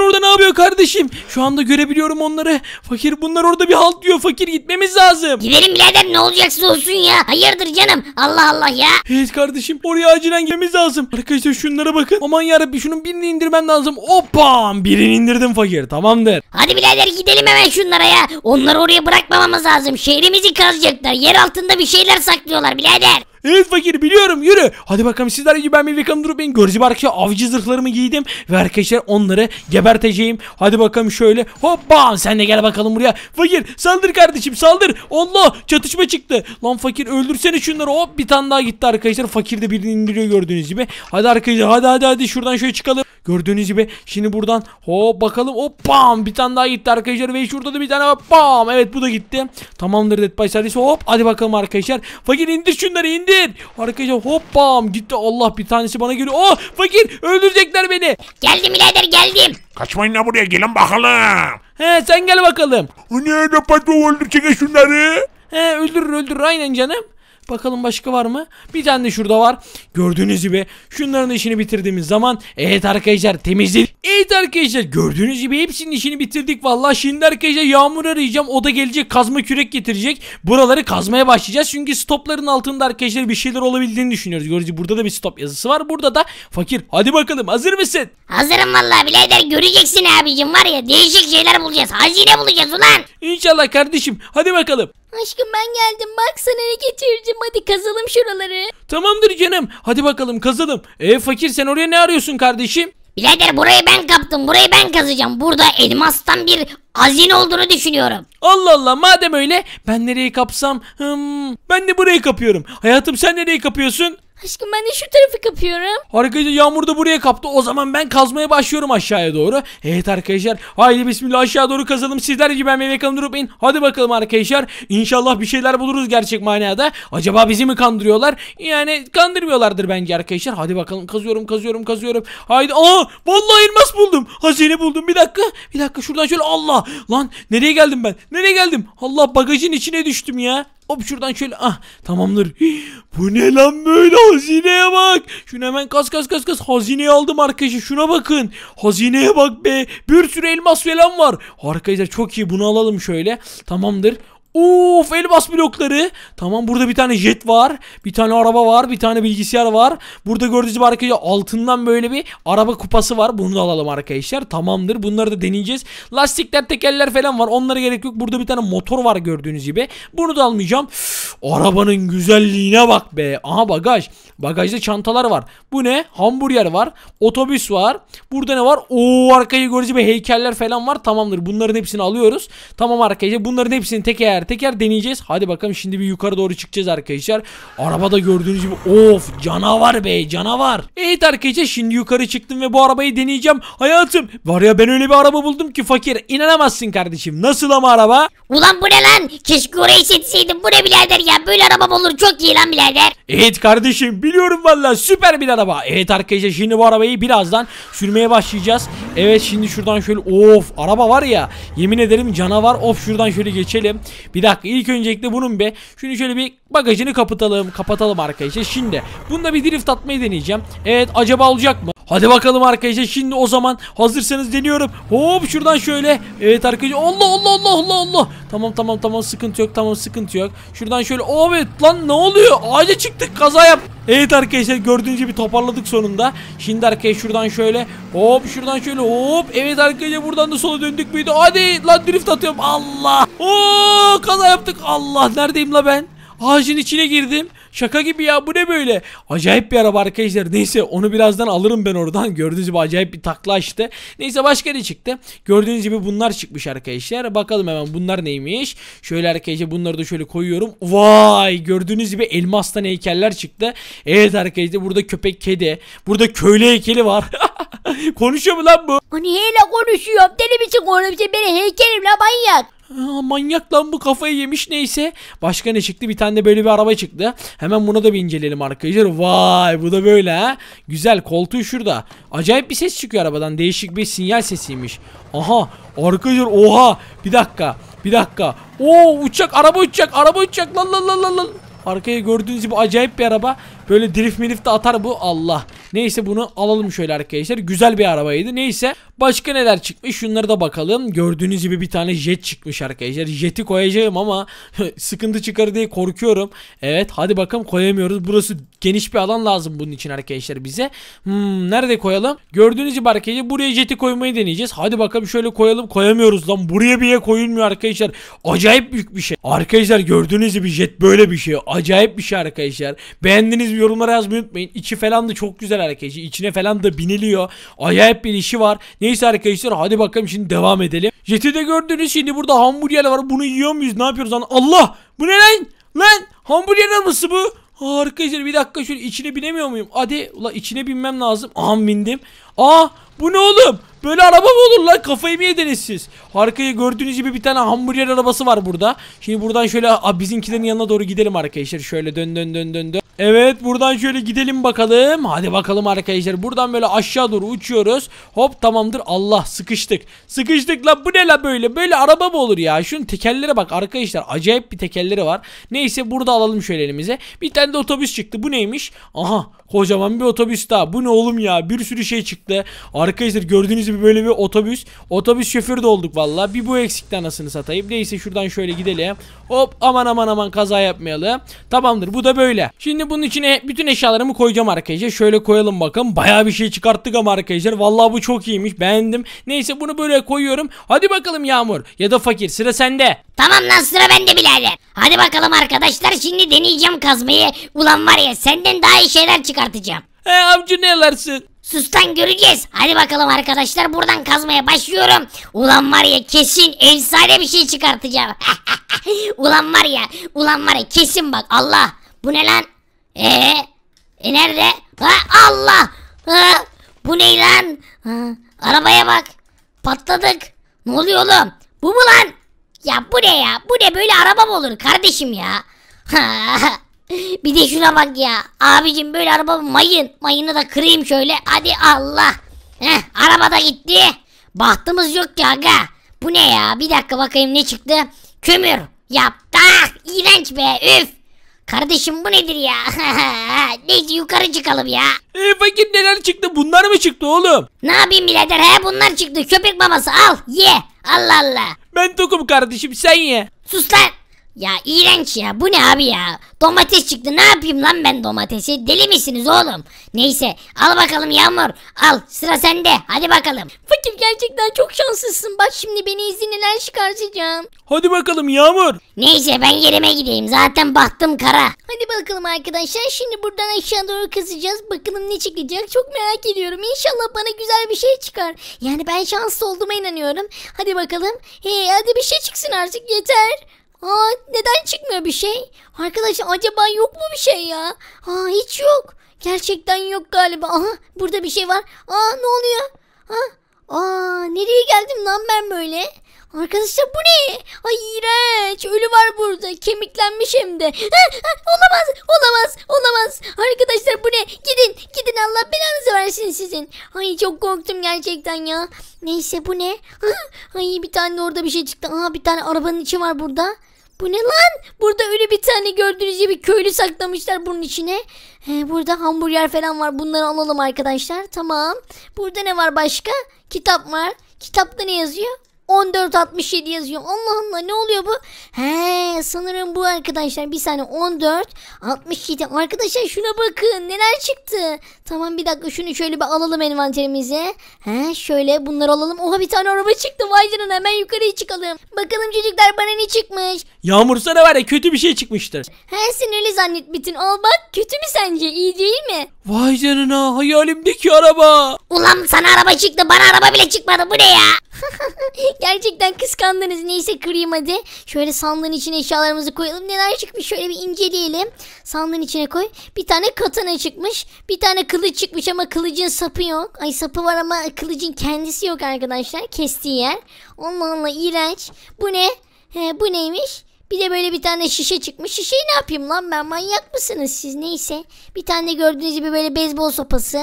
Fakir orada ne yapıyor kardeşim? Şu anda görebiliyorum onları. Fakir bunlar orada bir halt diyor. Fakir gitmemiz lazım. Gidelim birader ne olacaksa olsun ya. Hayırdır canım? Allah Allah ya. Evet kardeşim oraya acilen gitmemiz lazım. Arkadaşlar şunlara bakın. Aman yarabbim şunun birini indirmen lazım. Hoppam birini indirdim fakir tamamdır. Hadi birader gidelim hemen şunlara ya. Onları oraya bırakmamamız lazım. Şehrimizi kazacaklar. Yer altında bir şeyler saklıyorlar birader. Evet fakir biliyorum yürü. Hadi bakalım sizler gibi ben bir vegan durup benim görücü barkı avcı zırhlarımı giydim. Ve arkadaşlar onları geberteceğim. Hadi bakalım şöyle hoppa sen de gel bakalım buraya. Fakir saldır kardeşim saldır. Allah çatışma çıktı. Lan fakir öldürsene şunları hop bir tane daha gitti arkadaşlar. Fakir de birini indiriyor gördüğünüz gibi. Hadi arkadaşlar hadi hadi hadi şuradan şöyle çıkalım. Gördüğünüz gibi şimdi buradan hop bakalım hop bam bir tane daha gitti arkadaşlar ve şurada da bir tane hop bam evet bu da gitti. Tamamdır Dead by Service hop hadi bakalım arkadaşlar. Fakir indir şunları indir. Arkadaşlar hop bam gitti Allah bir tanesi bana geliyor. Oh fakir öldürecekler beni. Geldim birader geldim. Kaçmayın la buraya gelin bakalım. He sen gel bakalım. Ne patron öldürecek şunları. He öldürür öldürür aynen canım. Bakalım başka var mı? Bir tane de şurada var. Gördüğünüz gibi şunların işini bitirdiğimiz zaman evet arkadaşlar temizledik. Evet arkadaşlar gördüğünüz gibi hepsinin işini bitirdik. Vallahi şimdi arkadaşlar yağmur arayacağım. O da gelecek kazma kürek getirecek. Buraları kazmaya başlayacağız. Çünkü stopların altında arkadaşlar bir şeyler olabildiğini düşünüyoruz. Görücü burada da bir stop yazısı var. Burada da fakir. Hadi bakalım hazır mısın? Hazırım vallahi birader göreceksin abicim var ya değişik şeyler bulacağız. Hazine bulacağız ulan. İnşallah kardeşim. Hadi bakalım. Aşkım ben geldim baksana ne getirdim hadi kazalım şuraları. Tamamdır canım. Hadi bakalım kazalım. E fakir sen oraya ne arıyorsun kardeşim? Birader burayı ben kaptım burayı ben kazacağım. Burada elmastan bir azin olduğunu düşünüyorum. Allah Allah madem öyle ben nereyi kapsam? Hmm, ben de burayı kapıyorum. Hayatım sen nereyi kapıyorsun? Aşkım ben de şu tarafı kapıyorum. Arkadaşlar yağmur da buraya kaptı. O zaman ben kazmaya başlıyorum aşağıya doğru. Evet arkadaşlar. Haydi bismillah aşağı doğru kazalım. Sizler gibi ben meyve kandırıp in. Hadi bakalım arkadaşlar. İnşallah bir şeyler buluruz gerçek manada. Acaba bizi mi kandırıyorlar? Yani kandırmıyorlardır bence arkadaşlar. Hadi bakalım kazıyorum kazıyorum kazıyorum. Haydi. Aa vallahi elmas buldum. Hazine buldum. Bir dakika. Bir dakika şuradan şöyle Allah. Lan nereye geldim ben? Nereye geldim? Allah bagajın içine düştüm ya. Hop şuradan şöyle ah tamamdır. bu ne lan böyle hazineye bak. Şunu hemen kas kas kas kas hazineyi aldım arkadaşlar şuna bakın. Hazineye bak be bir sürü elmas falan var. Arkadaşlar çok iyi bunu alalım şöyle. Tamamdır. Uf elmas blokları. Tamam burada bir tane jet var. Bir tane araba var. Bir tane bilgisayar var. Burada gördüğünüz gibi arkadaşlar altından böyle bir araba kupası var. Bunu da alalım arkadaşlar. Tamamdır. Bunları da deneyeceğiz. Lastikler tekerler falan var. Onlara gerek yok. Burada bir tane motor var gördüğünüz gibi. Bunu da almayacağım. arabanın güzelliğine bak be. Aha bagaj. Bagajda çantalar var. Bu ne? Hamburger var. Otobüs var. Burada ne var? Oo arkayı gördüğünüz gibi heykeller falan var. Tamamdır. Bunların hepsini alıyoruz. Tamam arkadaşlar. Bunların hepsini teker teker teker deneyeceğiz. Hadi bakalım şimdi bir yukarı doğru çıkacağız arkadaşlar. Arabada gördüğünüz gibi of canavar be canavar. Evet arkadaşlar şimdi yukarı çıktım ve bu arabayı deneyeceğim. Hayatım var ya ben öyle bir araba buldum ki fakir inanamazsın kardeşim. Nasıl ama araba? Ulan bu ne lan? Keşke oraya yetişseydim. Bu ne birader ya? Böyle araba olur? Çok iyi lan birader. Evet kardeşim biliyorum valla süper bir araba. Evet arkadaşlar şimdi bu arabayı birazdan sürmeye başlayacağız. Evet şimdi şuradan şöyle of araba var ya yemin ederim canavar of şuradan şöyle geçelim. Bir dakika ilk öncelikle bunun be. Şunu şöyle bir bagajını kapatalım. Kapatalım arkadaşlar. Şimdi bunda bir drift atmayı deneyeceğim. Evet acaba olacak mı? Hadi bakalım arkadaşlar şimdi o zaman hazırsanız deniyorum. Hop şuradan şöyle. Evet arkadaşlar Allah Allah Allah Allah Allah. Tamam tamam tamam sıkıntı yok tamam sıkıntı yok. Şuradan şöyle evet lan ne oluyor? Ağaca çıktık kaza yap. Evet arkadaşlar gördüğünüz gibi toparladık sonunda. Şimdi arkadaşlar şuradan şöyle hop şuradan şöyle hop. Evet arkadaşlar buradan da sola döndük müydü? Hadi lan drift atıyorum Allah. Oo kaza yaptık Allah neredeyim la ben? Ağacın içine girdim. Şaka gibi ya bu ne böyle? Acayip bir araba arkadaşlar. Neyse onu birazdan alırım ben oradan. Gördüğünüz gibi acayip bir takla açtı. Neyse başka ne çıktı? Gördüğünüz gibi bunlar çıkmış arkadaşlar. Bakalım hemen bunlar neymiş? Şöyle arkadaşlar bunları da şöyle koyuyorum. Vay gördüğünüz gibi elmastan heykeller çıktı. Evet arkadaşlar burada köpek kedi. Burada köylü heykeli var. Konuşuyor mu lan bu? Hani hele konuşuyorum. Deli biçim konuşuyor. Beni heykelim lan manyak. Aa, manyak lan bu kafayı yemiş neyse. Başka ne çıktı? Bir tane de böyle bir araba çıktı. Hemen buna da bir inceleyelim arkadaşlar. Vay bu da böyle ha. Güzel koltuğu şurada. Acayip bir ses çıkıyor arabadan. Değişik bir sinyal sesiymiş. Aha arkadaşlar oha. Bir dakika. Bir dakika. Oo uçacak araba uçacak araba uçacak lan lan lan lan lan. Arkaya gördüğünüz gibi acayip bir araba. Böyle drift milif de atar bu Allah. Neyse bunu alalım şöyle arkadaşlar. Güzel bir arabaydı. Neyse başka neler çıkmış şunları da bakalım. Gördüğünüz gibi bir tane jet çıkmış arkadaşlar. Jeti koyacağım ama sıkıntı çıkar diye korkuyorum. Evet hadi bakalım koyamıyoruz. Burası geniş bir alan lazım bunun için arkadaşlar bize. Hmm, nerede koyalım? Gördüğünüz gibi arkadaşlar buraya jeti koymayı deneyeceğiz. Hadi bakalım şöyle koyalım. Koyamıyoruz lan. Buraya bir yere koyulmuyor arkadaşlar. Acayip büyük bir şey. Arkadaşlar gördüğünüz gibi jet böyle bir şey. Acayip bir şey arkadaşlar. Beğendiniz mi? yorumlara yazmayı unutmayın. İçi falan da çok güzel arkadaşlar. İçine falan da biniliyor. Acayip bir işi var. Neyse arkadaşlar hadi bakalım şimdi devam edelim. Jeti de gördünüz şimdi burada hamburger var. Bunu yiyor muyuz? Ne yapıyoruz lan? Allah! Bu ne lan? Lan! Hamburger arabası bu. Arkadaşlar bir dakika şöyle içine binemiyor muyum? Hadi ula içine binmem lazım. Aha bindim. Aa bu ne oğlum? Böyle araba mı olur lan? Kafayı mı yediniz siz? Arkaya gördüğünüz gibi bir tane hamburger arabası var burada. Şimdi buradan şöyle a, bizimkilerin yanına doğru gidelim arkadaşlar. Şöyle dön dön dön dön dön. Evet buradan şöyle gidelim bakalım. Hadi bakalım arkadaşlar. Buradan böyle aşağı doğru uçuyoruz. Hop tamamdır. Allah sıkıştık. Sıkıştık la bu ne la böyle? Böyle araba mı olur ya? Şunun tekerlere bak arkadaşlar. Acayip bir tekerleri var. Neyse burada alalım şöyle elimize. Bir tane de otobüs çıktı. Bu neymiş? Aha Kocaman bir otobüs daha. Bu ne oğlum ya? Bir sürü şey çıktı. Arkadaşlar gördüğünüz gibi böyle bir otobüs. Otobüs şoförü de olduk valla. Bir bu eksikten anasını satayım. Neyse şuradan şöyle gidelim. Hop aman aman aman kaza yapmayalım. Tamamdır bu da böyle. Şimdi bunun içine bütün eşyalarımı koyacağım arkadaşlar. Şöyle koyalım bakın. Baya bir şey çıkarttık ama arkadaşlar. Valla bu çok iyiymiş. Beğendim. Neyse bunu böyle koyuyorum. Hadi bakalım Yağmur. Ya da Fakir sıra sende. Tamam lan sıra bende birader. Hadi bakalım arkadaşlar şimdi deneyeceğim kazmayı. Ulan var ya senden daha iyi şeyler çıkar çıkartacağım. He avcı ne alarsın? Sustan göreceğiz. Hadi bakalım arkadaşlar buradan kazmaya başlıyorum. Ulan var ya kesin efsane bir şey çıkartacağım. ulan var ya ulan var ya kesin bak Allah. Bu ne lan? Ee, e nerede? Ha, Allah. Ha, bu ne lan? Ha, arabaya bak. Patladık. Ne oluyor oğlum? Bu mu lan? Ya bu ne ya? Bu ne böyle araba mı olur kardeşim ya? Bir de şuna bak ya. Abicim böyle araba mayın. Mayını da kırayım şöyle. Hadi Allah. Heh, araba gitti. Bahtımız yok ki aga. Bu ne ya? Bir dakika bakayım ne çıktı? Kömür. Yaptı. Ah, iğrenç be. Üf. Kardeşim bu nedir ya? Neyse yukarı çıkalım ya. E fakir neler çıktı? Bunlar mı çıktı oğlum? Ne yapayım birader? He bunlar çıktı. Köpek babası al ye. Allah Allah. Ben tokum kardeşim sen ye. Sus lan. Ya iğrenç ya bu ne abi ya? Domates çıktı ne yapayım lan ben domatesi? Deli misiniz oğlum? Neyse al bakalım Yağmur al sıra sende hadi bakalım. Fakir gerçekten çok şanslısın bak şimdi beni izninden çıkartacağım. Hadi bakalım Yağmur. Neyse ben yerime gideyim zaten baktım kara. Hadi bakalım arkadaşlar şimdi buradan aşağı doğru kazacağız. Bakalım ne çıkacak çok merak ediyorum. İnşallah bana güzel bir şey çıkar. Yani ben şanslı olduğuma inanıyorum. Hadi bakalım. Hey hadi bir şey çıksın artık yeter. Aa neden çıkmıyor bir şey? Arkadaşlar acaba yok mu bir şey ya? Aa hiç yok. Gerçekten yok galiba. Aha burada bir şey var. Aa ne oluyor? Ha? Aa nereye geldim lan ben böyle? Arkadaşlar bu ne? Ay iğrenç. Ölü var burada. Kemiklenmiş hem de. Ha, ha, olamaz. Olamaz. Olamaz. Arkadaşlar bu ne? Gidin. Gidin Allah belanızı versin sizin. Ay çok korktum gerçekten ya. Neyse bu ne? Ha, ay bir tane orada bir şey çıktı. Aa bir tane arabanın içi var burada. Bu ne lan? Burada öyle bir tane gördüğünüz gibi köylü saklamışlar bunun içine. Ee, burada hamburger falan var. Bunları alalım arkadaşlar. Tamam. Burada ne var başka? Kitap var. Kitapta ne yazıyor? 1467 yazıyor. Allah Allah ne oluyor bu? He sanırım bu arkadaşlar bir saniye 14 67 arkadaşlar şuna bakın neler çıktı. Tamam bir dakika şunu şöyle bir alalım envanterimize. He şöyle bunları alalım. Oha bir tane araba çıktı vay canına hemen yukarıya çıkalım. Bakalım çocuklar bana ne çıkmış? Yağmur sana var ya kötü bir şey çıkmıştır. He sen öyle zannet Bitin al bak kötü mü sence iyi değil mi? Vay canına hayalimdeki araba. Ulan sana araba çıktı bana araba bile çıkmadı bu ne ya? Gerçekten kıskandınız. Neyse kırayım hadi. Şöyle sandığın içine eşyalarımızı koyalım. Neler çıkmış şöyle bir inceleyelim. Sandığın içine koy. Bir tane katana çıkmış. Bir tane kılıç çıkmış ama kılıcın sapı yok. Ay sapı var ama kılıcın kendisi yok arkadaşlar. Kestiği yer. Allah Allah iğrenç. Bu ne? He, bu neymiş? Bir de böyle bir tane şişe çıkmış. Şişeyi ne yapayım lan ben manyak mısınız siz neyse. Bir tane gördüğünüz gibi böyle beyzbol sopası.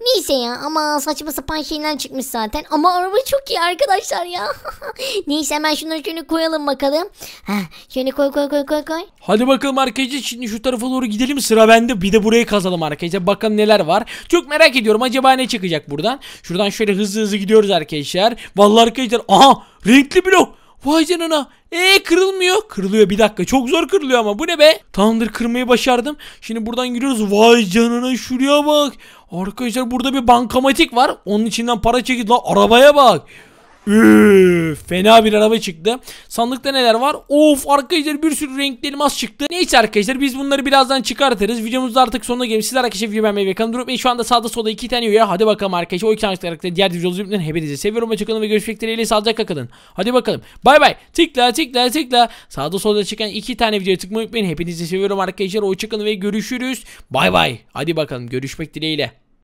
Neyse ya ama saçma sapan şeyler çıkmış zaten. Ama araba çok iyi arkadaşlar ya. Neyse hemen şunları şöyle koyalım bakalım. Heh, şöyle koy koy koy koy koy. Hadi bakalım arkadaşlar şimdi şu tarafa doğru gidelim sıra bende. Bir de burayı kazalım arkadaşlar. Bakalım neler var. Çok merak ediyorum acaba ne çıkacak buradan. Şuradan şöyle hızlı hızlı gidiyoruz arkadaşlar. Vallahi arkadaşlar aha renkli blok. Vay canına. Eee kırılmıyor. Kırılıyor bir dakika. Çok zor kırılıyor ama. Bu ne be? Tamamdır kırmayı başardım. Şimdi buradan giriyoruz. Vay canına şuraya bak. Arkadaşlar burada bir bankamatik var. Onun içinden para çekildi. La arabaya bak. Üf, fena bir araba çıktı. Sandıkta neler var? Of arkadaşlar bir sürü renkli elmas çıktı. Neyse arkadaşlar biz bunları birazdan çıkartırız. Videomuzda artık sonuna gelmiş. Sizler arkadaşlar video beğenmeyi ve kanalı durup şu anda sağda solda iki tane üye. Hadi bakalım arkadaşlar o iki tane arkadaşlar diğer videomuzu bilmeden hepinizi seviyorum. Hoşçakalın ve görüşmek dileğiyle sağlıcakla kalın. Hadi bakalım. Bay bay. Tıkla tıkla tıkla. Sağda solda çıkan iki tane videoya tıkmayı unutmayın. Hepinizi seviyorum arkadaşlar. Hoşçakalın ve görüşürüz. Bay bay. Hadi bakalım görüşmek dileğiyle.